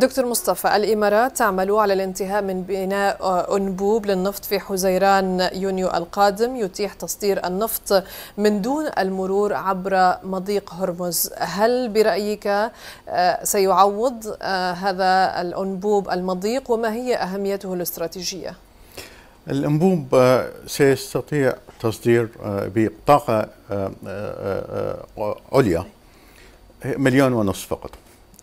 دكتور مصطفى الإمارات تعمل على الانتهاء من بناء أنبوب للنفط في حزيران يونيو القادم يتيح تصدير النفط من دون المرور عبر مضيق هرمز هل برأيك آه، سيعوض آه، هذا الأنبوب المضيق وما هي أهميته الاستراتيجية؟ الأنبوب آه، سيستطيع تصدير بطاقة عليا مليون ونصف فقط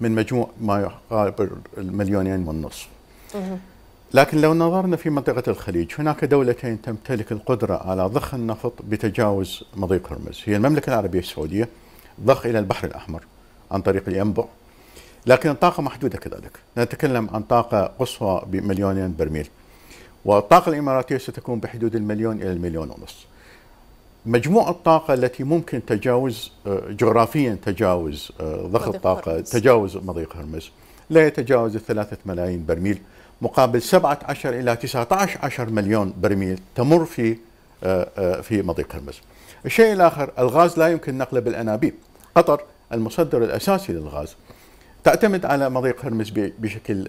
من مجموع ما يقارب المليونين والنصف لكن لو نظرنا في منطقة الخليج هناك دولتين تمتلك القدرة على ضخ النفط بتجاوز مضيق هرمز هي المملكة العربية السعودية ضخ إلى البحر الأحمر عن طريق الينبع لكن الطاقة محدودة كذلك نتكلم عن طاقة قصوى بمليونين برميل والطاقة الإماراتية ستكون بحدود المليون إلى المليون ونصف مجموع الطاقة التي ممكن تجاوز آه، جغرافيا تجاوز آه، ضخ الطاقة هرمز. تجاوز مضيق هرمز لا يتجاوز الثلاثة ملايين برميل مقابل 17 إلى 19 عشر مليون برميل تمر في آه، في مضيق هرمز الشيء الآخر الغاز لا يمكن نقله بالأنابيب قطر المصدر الأساسي للغاز تعتمد على مضيق هرمز بشكل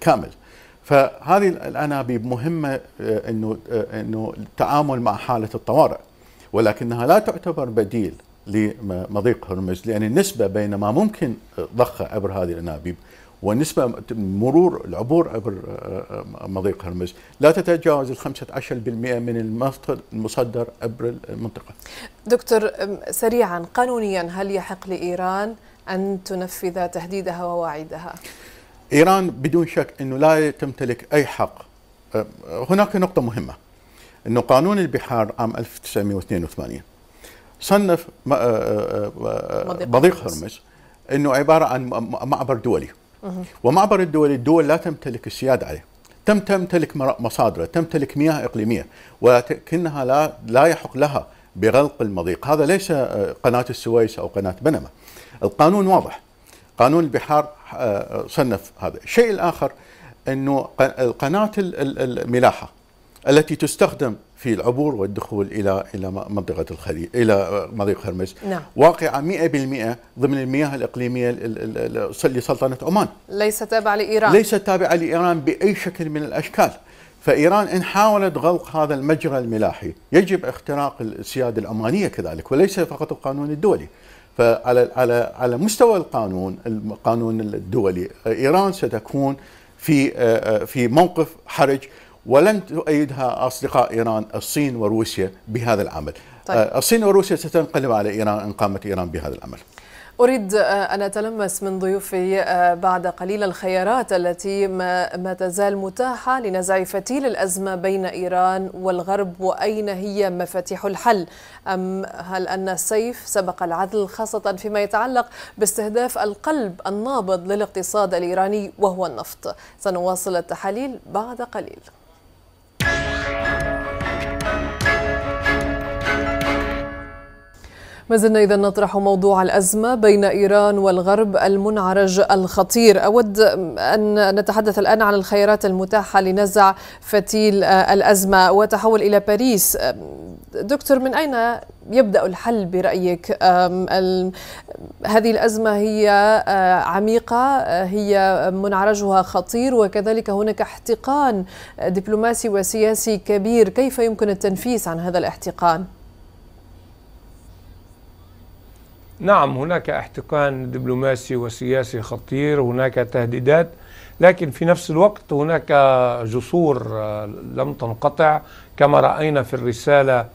كامل فهذه الانابيب مهمه انه انه التعامل مع حاله الطوارئ ولكنها لا تعتبر بديل لمضيق هرمز لأن النسبة بين ما ممكن ضخه عبر هذه الأنابيب ونسبة مرور العبور عبر آه، آه، مضيق هرمز لا تتجاوز ال 15% من النفط المصدر عبر المنطقة دكتور سريعا قانونيا هل يحق لإيران أن تنفذ تهديدها ووعيدها؟ إيران بدون شك أنه لا تمتلك أي حق هناك نقطة مهمة انه قانون البحار عام 1982 صنف آه، آه، آه، مضيق هرمز انه عباره عن معبر دولي ومعبر الدولي الدول لا تمتلك السيادة عليه تم تمتلك مصادره تمتلك مياه إقليمية ولكنها لا, لا يحق لها بغلق المضيق هذا ليس قناة السويس أو قناة بنما القانون واضح قانون البحار صنف هذا الشيء الآخر أنه قناة الملاحة التي تستخدم في العبور والدخول الى الى منطقه الخليج الى مضيق هرمز نعم. واقعه 100% ضمن المياه الاقليميه لسلطنه عمان ليست تابعه لايران ليست تابعه لايران باي شكل من الاشكال فايران ان حاولت غلق هذا المجرى الملاحي يجب اختراق السياده العمانيه كذلك وليس فقط القانون الدولي فعلى على على مستوى القانون القانون الدولي ايران ستكون في آه، آه، في موقف حرج ولن تؤيدها أصدقاء إيران الصين وروسيا بهذا العمل طيب. آه، الصين وروسيا ستنقلب على إيران إن قامت إيران بهذا العمل أريد آه، أن أتلمس من ضيوفي آه، بعد قليل الخيارات التي ما, ما تزال متاحة لنزع فتيل الأزمة بين إيران والغرب وأين هي مفاتيح الحل أم هل أن السيف سبق العدل خاصة فيما يتعلق باستهداف القلب النابض للاقتصاد الإيراني وهو النفط سنواصل التحاليل بعد قليل ما زلنا إذا نطرح موضوع الأزمة بين إيران والغرب المنعرج الخطير أود أن نتحدث الآن عن الخيارات المتاحة لنزع فتيل آه، الأزمة وتحول إلى باريس دكتور من أين يبدأ الحل برأيك هذه الأزمة هي آه، عميقة آه، هي منعرجها خطير وكذلك هناك احتقان دبلوماسي وسياسي كبير كيف يمكن التنفيس عن هذا الاحتقان؟ نعم هناك احتقان دبلوماسي وسياسي خطير هناك تهديدات لكن في نفس الوقت هناك جسور آه، لم تنقطع كما راينا في الرساله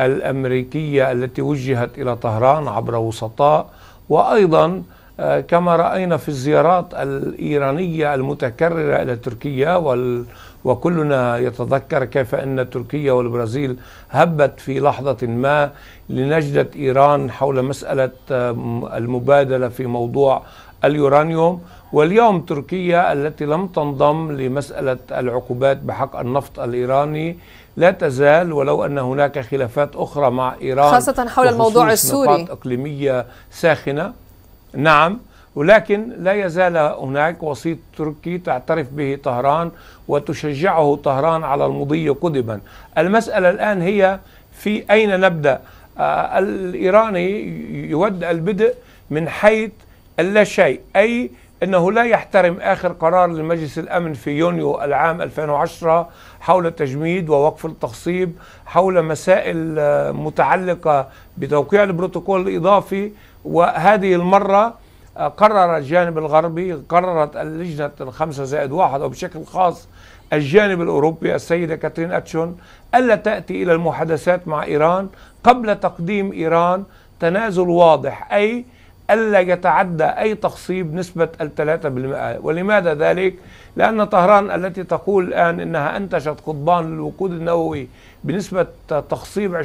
الامريكيه التي وجهت الى طهران عبر وسطاء وايضا آه، كما رأينا في الزيارات الإيرانية المتكررة إلى تركيا وال وكلنا يتذكر كيف أن تركيا والبرازيل هبت في لحظة ما لنجدة إيران حول مسألة آه، المبادلة في موضوع اليورانيوم واليوم تركيا التي لم تنضم لمسألة العقوبات بحق النفط الإيراني لا تزال ولو أن هناك خلافات أخرى مع إيران خاصة حول الموضوع السوري إقليمية ساخنة نعم ولكن لا يزال هناك وسيط تركي تعترف به طهران وتشجعه طهران على المضي قدما المسألة الآن هي في أين نبدأ آه الإيراني يود البدء من حيث لا شيء أي أنه لا يحترم آخر قرار لمجلس الأمن في يونيو العام 2010 حول التجميد ووقف التخصيب حول مسائل آه، متعلقة بتوقيع البروتوكول الإضافي وهذه المرة آه، قرر الجانب الغربي قررت اللجنة الخمسة زائد واحد وبشكل خاص الجانب الأوروبي السيدة كاترين أتشون ألا تأتي إلى المحادثات مع إيران قبل تقديم إيران تنازل واضح أي ألا يتعدى أي تخصيب نسبة الثلاثة بالمئة ولماذا ذلك؟ لأن طهران التي تقول الآن أنها أنتجت قضبان للوقود النووي بنسبة تخصيب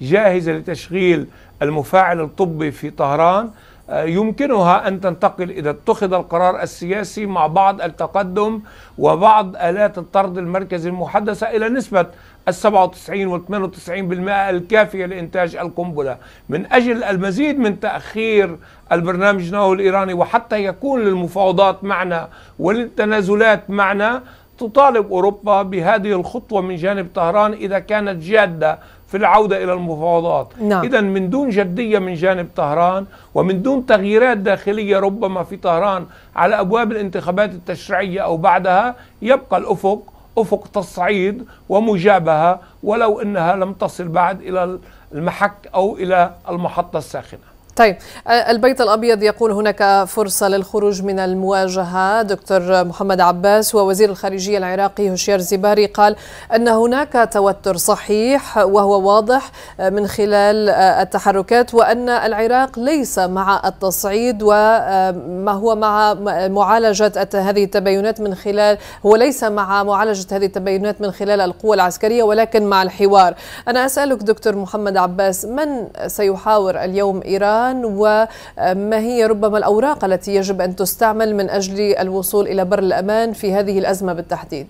20% جاهزة لتشغيل المفاعل الطبي في طهران يمكنها أن تنتقل إذا اتخذ القرار السياسي مع بعض التقدم وبعض آلات الطرد المركزي المحدثة إلى نسبة ال 97 وال 98% الكافية لإنتاج القنبلة من أجل المزيد من تأخير البرنامج النووي الإيراني وحتى يكون للمفاوضات معنا وللتنازلات معنا تطالب أوروبا بهذه الخطوة من جانب طهران إذا كانت جادة في العودة إلى المفاوضات نعم. إذا من دون جدية من جانب طهران ومن دون تغييرات داخلية ربما في طهران على أبواب الانتخابات التشريعية أو بعدها يبقى الأفق أفق تصعيد ومجابهة ولو أنها لم تصل بعد إلى المحك أو إلى المحطة الساخنة طيب آه، البيت الابيض يقول هناك فرصه للخروج من المواجهه دكتور محمد عباس ووزير الخارجيه العراقي هشير زباري قال ان هناك توتر صحيح وهو واضح آه، من خلال آه، التحركات وان العراق ليس مع التصعيد وما هو مع معالجه هذه التباينات من خلال هو ليس مع معالجه هذه التباينات من خلال القوى العسكريه ولكن مع الحوار انا اسالك دكتور محمد عباس من سيحاور اليوم ايران الآن وما هي ربما الأوراق التي يجب أن تستعمل من أجل الوصول إلى بر الأمان في هذه الأزمة بالتحديد؟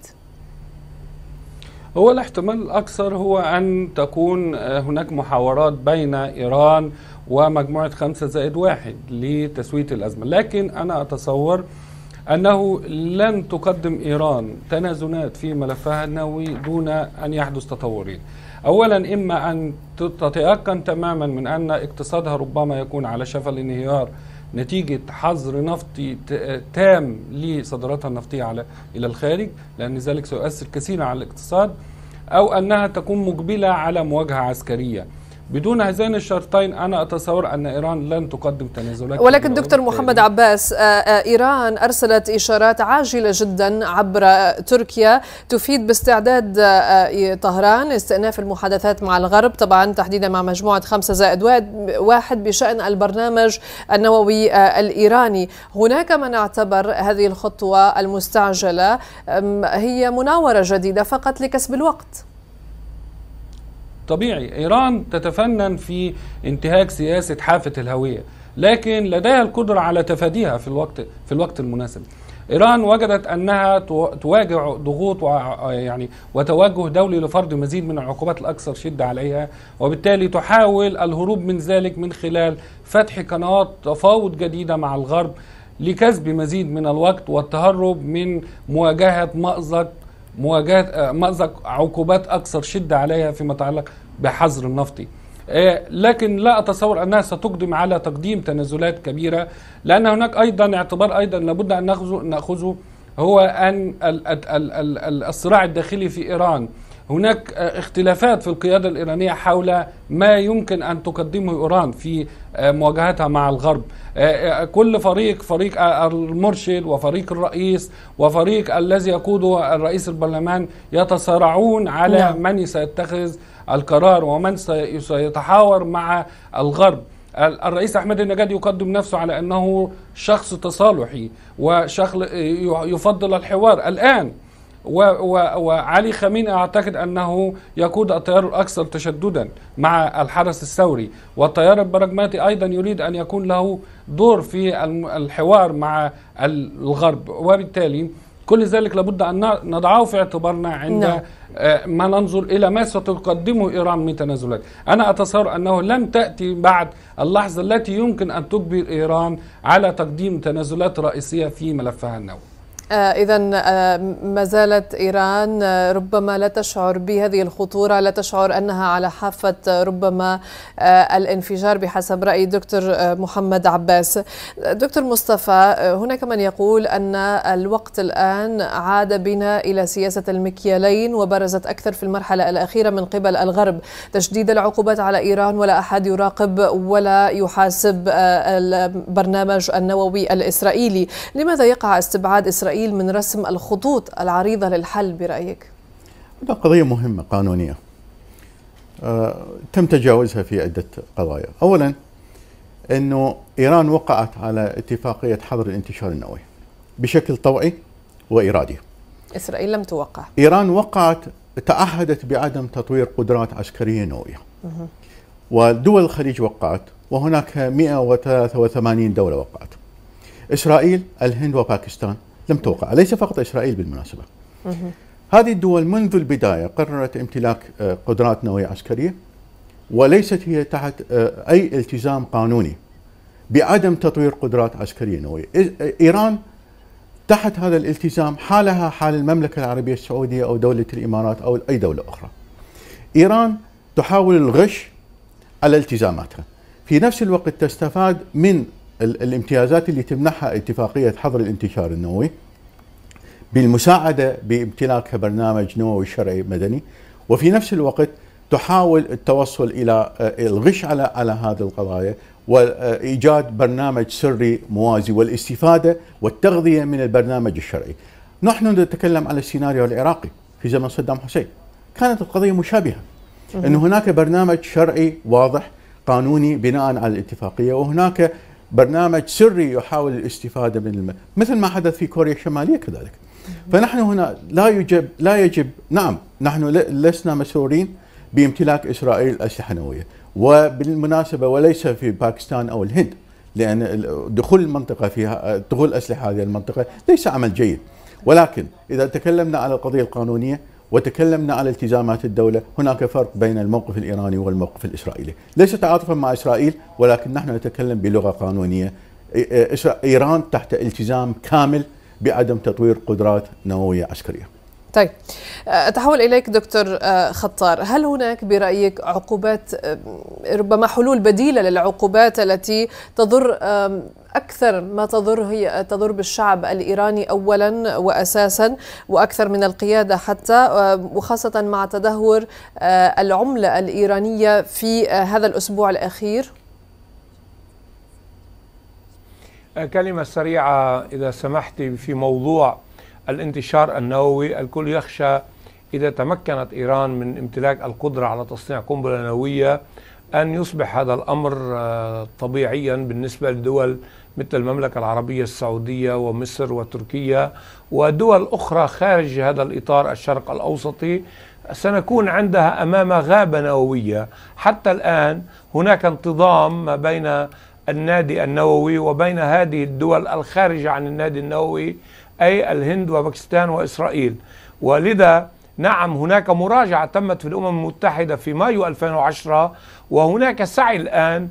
هو الاحتمال الأكثر هو أن تكون آه، هناك محاورات بين إيران ومجموعة خمسة زائد واحد لتسوية الأزمة لكن أنا أتصور أنه لن تقدم إيران تنازنات في ملفها النووي دون أن يحدث تطورين أولا إما أن تتيقن تماما من أن اقتصادها ربما يكون على شفا الانهيار نتيجة حظر نفطي تام لصادراتها النفطية على إلى الخارج لأن ذلك سيؤثر كثيرا على الاقتصاد أو أنها تكون مقبلة على مواجهة عسكرية بدون هذين الشرطين أنا أتصور أن إيران لن تقدم تنازلات ولكن دكتور محمد طيب. عباس آه، آه، إيران أرسلت إشارات عاجلة جدا عبر تركيا تفيد باستعداد آه، طهران استئناف المحادثات مع الغرب طبعا تحديدا مع مجموعة خمسة زائد واحد بشأن البرنامج النووي الإيراني هناك من اعتبر هذه الخطوة المستعجلة هي مناورة جديدة فقط لكسب الوقت طبيعي إيران تتفنن في انتهاك سياسة حافة الهوية لكن لديها القدرة على تفاديها في الوقت في الوقت المناسب إيران وجدت أنها تواجه ضغوط يعني وتوجه دولي لفرض مزيد من العقوبات الأكثر شدة عليها وبالتالي تحاول الهروب من ذلك من خلال فتح قنوات تفاوض جديدة مع الغرب لكسب مزيد من الوقت والتهرب من مواجهة مأزق مواجهة مأزق عقوبات أكثر شدة عليها فيما يتعلق بحظر النفطي آه، لكن لا أتصور أنها ستقدم على تقديم تنازلات كبيرة لأن هناك أيضا اعتبار أيضا لابد أن نأخذه هو أن الصراع الداخلي في إيران هناك آه، اختلافات في القيادة الإيرانية حول ما يمكن أن تقدمه إيران في آه، مواجهتها مع الغرب آه، كل فريق فريق المرشد وفريق الرئيس وفريق الذي يقوده الرئيس البرلمان يتصارعون على نعم. من سيتخذ القرار ومن سيتحاور مع الغرب الرئيس احمد النجاد يقدم نفسه على انه شخص تصالحي وشخص يفضل الحوار الان وعلي خمين اعتقد انه يقود التيار الاكثر تشددا مع الحرس الثوري والتيار البراجماتي ايضا يريد ان يكون له دور في الحوار مع الغرب وبالتالي كل ذلك لابد ان نضعه في اعتبارنا عند نعم. آه، ما ننظر الى ما ستقدمه ايران من تنازلات، انا اتصور انه لن تاتي بعد اللحظه التي يمكن ان تجبر ايران على تقديم تنازلات رئيسيه في ملفها النووي. آه، إذا آه، ما زالت إيران آه، ربما لا تشعر بهذه الخطورة لا تشعر أنها على حافة ربما الانفجار بحسب رأي دكتور محمد عباس دكتور مصطفى هناك من يقول أن الوقت الآن عاد بنا إلى سياسة المكيالين وبرزت أكثر في المرحلة الأخيرة من قبل الغرب تشديد العقوبات على إيران ولا أحد يراقب ولا يحاسب البرنامج النووي الإسرائيلي لماذا يقع استبعاد إسرائيل إسرائيل من رسم الخطوط العريضة للحل برأيك؟ هذا قضية مهمة قانونية آه تم تجاوزها في عدة قضايا أولا أنه إيران وقعت على اتفاقية حظر الانتشار النووي بشكل طوعي وإرادي إسرائيل لم توقع إيران وقعت تعهدت بعدم تطوير قدرات عسكرية نووية ودول الخليج وقعت وهناك 183 دولة وقعت إسرائيل الهند وباكستان لم توقع ليس فقط إسرائيل بالمناسبة هذه الدول منذ البداية قررت امتلاك آه، قدرات نووية عسكرية وليست هي تحت آه، أي التزام قانوني بعدم تطوير قدرات عسكرية نووية آه، إيران تحت هذا الالتزام حالها حال المملكة العربية السعودية أو دولة الإمارات أو أي دولة أخرى إيران تحاول الغش على التزاماتها في نفس الوقت تستفاد من الامتيازات اللي تمنحها اتفاقية حظر الانتشار النووي بالمساعدة بامتلاكها برنامج نووي شرعي مدني وفي نفس الوقت تحاول التوصل إلى آه، الغش على على هذه القضايا وإيجاد برنامج سري موازي والاستفادة والتغذية من البرنامج الشرعي نحن نتكلم على السيناريو العراقي في زمن صدام حسين كانت القضية مشابهة أن هناك برنامج شرعي واضح قانوني بناء على الاتفاقية وهناك برنامج سري يحاول الاستفاده من الماء مثل ما حدث في كوريا الشماليه كذلك فنحن هنا لا يجب لا يجب نعم نحن لسنا مسؤولين بامتلاك اسرائيل الاسلحه النوويه وبالمناسبه وليس في باكستان او الهند لان دخول المنطقه فيها دخول اسلحه هذه المنطقه ليس عمل جيد ولكن اذا تكلمنا على القضيه القانونيه وتكلمنا على التزامات الدولة هناك فرق بين الموقف الإيراني والموقف الإسرائيلي ليس تعاطفا مع إسرائيل ولكن نحن نتكلم بلغة قانونية إيران تحت التزام كامل بعدم تطوير قدرات نووية عسكرية طيب آه، أتحول إليك دكتور آه، خطار هل هناك برأيك عقوبات ربما حلول بديلة للعقوبات التي تضر أكثر ما تضر هي تضر بالشعب الإيراني أولا وأساسا وأكثر من القيادة حتى وخاصة مع تدهور آه، العملة الإيرانية في هذا الأسبوع الأخير كلمة سريعة إذا سمحت في موضوع الانتشار النووي الكل يخشى إذا تمكنت إيران من امتلاك القدرة على تصنيع قنبلة نووية أن يصبح هذا الأمر آه، طبيعيا بالنسبة لدول مثل المملكة العربية السعودية ومصر وتركيا ودول أخرى خارج هذا الإطار الشرق الأوسطي سنكون عندها أمام غابة نووية حتى الآن هناك انتظام ما بين النادي النووي وبين هذه الدول الخارجة عن النادي النووي أي الهند وباكستان وإسرائيل ولذا نعم هناك مراجعة تمت في الأمم المتحدة في مايو 2010 وهناك سعي الآن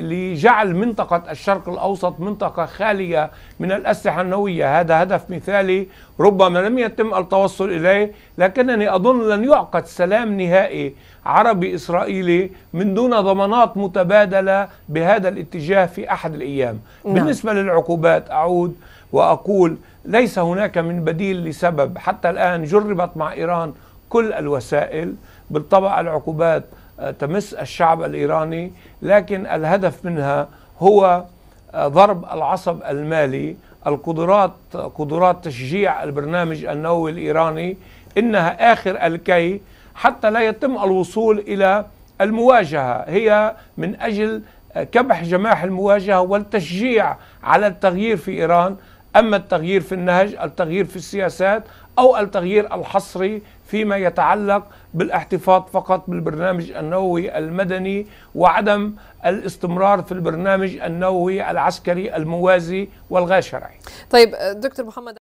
لجعل منطقة الشرق الأوسط منطقة خالية من الأسلحة النووية هذا هدف مثالي ربما لم يتم التوصل إليه لكنني أظن لن يعقد سلام نهائي عربي إسرائيلي من دون ضمانات متبادلة بهذا الاتجاه في أحد الأيام نعم. بالنسبة للعقوبات أعود واقول ليس هناك من بديل لسبب حتى الان جربت مع ايران كل الوسائل بالطبع العقوبات آه، تمس الشعب الايراني لكن الهدف منها هو آه، ضرب العصب المالي القدرات قدرات تشجيع البرنامج النووي الايراني انها اخر الكي حتى لا يتم الوصول الى المواجهه هي من اجل آه، كبح جماح المواجهه والتشجيع على التغيير في ايران أما التغيير في النهج التغيير في السياسات أو التغيير الحصري فيما يتعلق بالاحتفاظ فقط بالبرنامج النووي المدني وعدم الاستمرار في البرنامج النووي العسكري الموازي والغير شرعي طيب دكتور محمد